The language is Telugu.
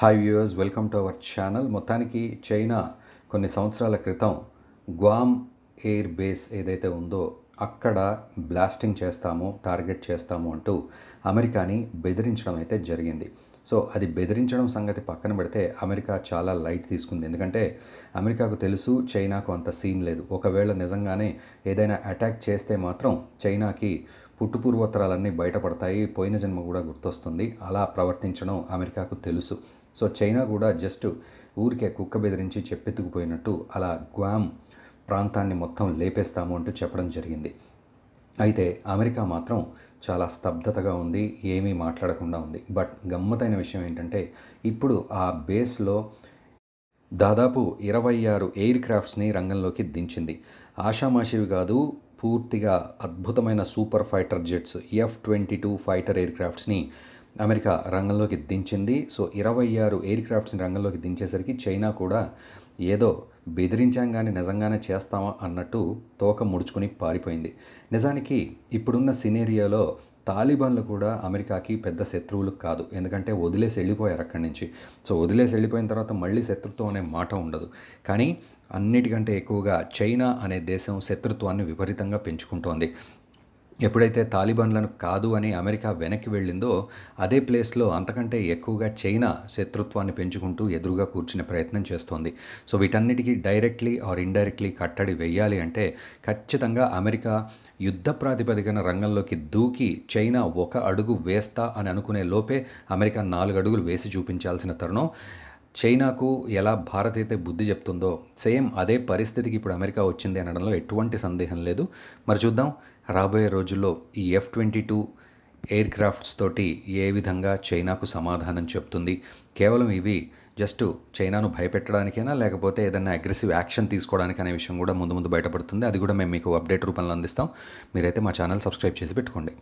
hi viewers welcome to our channel మొత్తానికి చైనా కొన్ని సంవత్సరాల క్రితం గ్వామ్ ఎయిర్ బేస్ ఏదైతే ఉందో అక్కడ బ్లాస్టింగ్ చేస్తాము టార్గెట్ చేస్తాము అంటూ అమెరికాని బెదిరించడం అయితే జరిగింది సో అది బెదిరించడం సంగతి పక్కన పెడితే అమెరికా చాలా లైట్ తీసుకుంది ఎందుకంటే అమెరికాకు తెలుసు చైనాకు అంత సీన్ లేదు ఒకవేళ నిజంగానే ఏదైనా అటాక్ చేస్తే మాత్రం చైనాకి పుట్టుపూర్వోత్తరాలన్నీ బయటపడతాయి పోయిన జన్మ కూడా గుర్తొస్తుంది అలా ప్రవర్తించడం అమెరికాకు తెలుసు సో చైనా కూడా జస్ట్ ఊరికే కుక్క బెదిరించి చెప్పెత్తుకుపోయినట్టు అలా గ్వామ్ ప్రాంతాన్ని మొత్తం లేపేస్తాము అంటూ చెప్పడం జరిగింది అయితే అమెరికా మాత్రం చాలా స్తబ్దతగా ఉంది ఏమీ మాట్లాడకుండా ఉంది బట్ గమ్మతైన విషయం ఏంటంటే ఇప్పుడు ఆ బేస్లో దాదాపు ఇరవై ఆరు ఎయిర్ క్రాఫ్ట్స్ని రంగంలోకి దించింది ఆషామాషివి కాదు పూర్తిగా అద్భుతమైన super fighter jets F twenty two fighter ఎయిర్ క్రాఫ్ట్స్ని అమెరికా రంగంలోకి దించింది సో ఇరవై ఆరు ఎయిర్ క్రాఫ్ట్స్ని రంగంలోకి దించేసరికి చైనా కూడా ఏదో బెదిరించాం కానీ నిజంగానే చేస్తామా అన్నట్టు తోక ముడుచుకుని పారిపోయింది నిజానికి ఇప్పుడున్న సినేరియాలో తాలిబాన్లు కూడా అమెరికాకి పెద్ద శత్రువులు కాదు ఎందుకంటే వదిలేసి వెళ్ళిపోయారు అక్కడి నుంచి సో వదిలేసి వెళ్ళిపోయిన తర్వాత మళ్ళీ శత్రుత్వం అనే మాట ఉండదు కానీ అన్నిటికంటే ఎక్కువగా చైనా అనే దేశం శత్రుత్వాన్ని విపరీతంగా పెంచుకుంటోంది ఎప్పుడైతే తాలిబాన్లను కాదు అని అమెరికా వెనక్కి వెళ్ళిందో అదే ప్లేస్లో అంతకంటే ఎక్కువగా చైనా శత్రుత్వాన్ని పెంచుకుంటూ ఎదురుగా కూర్చునే ప్రయత్నం చేస్తోంది సో వీటన్నిటికీ డైరెక్ట్లీ ఆర్ ఇండైరెక్ట్లీ కట్టడి వేయాలి అంటే ఖచ్చితంగా అమెరికా యుద్ధ ప్రాతిపదికన రంగంలోకి దూకి చైనా ఒక అడుగు వేస్తా అని అనుకునే లోపే అమెరికా నాలుగు అడుగులు వేసి చూపించాల్సిన తరుణం చైనాకు ఎలా భారత్ అయితే బుద్ధి చెప్తుందో సేమ్ అదే పరిస్థితికి ఇప్పుడు అమెరికా వచ్చింది అనడంలో ఎటువంటి సందేహం లేదు మరి చూద్దాం రాబోయే రోజుల్లో ఈ F twenty two aircrafts తోటి ఏ విధంగా చైనాకు సమాధానం చెప్తుంది కేవలం ఇవి జస్ట్ చైనాను భయపెట్టడానికైనా లేకపోతే ఏదైనా అగ్రెసివ్ యాక్షన్ తీసుకోవడానికి అనే విషయం కూడా ముందు ముందు బయటపడుతుంది అది కూడా మేము మీకు అప్డేట్ రూపంలో అందిస్తాం మీరైతే మా ఛానల్ సబ్స్క్రైబ్ చేసి పెట్టుకోండి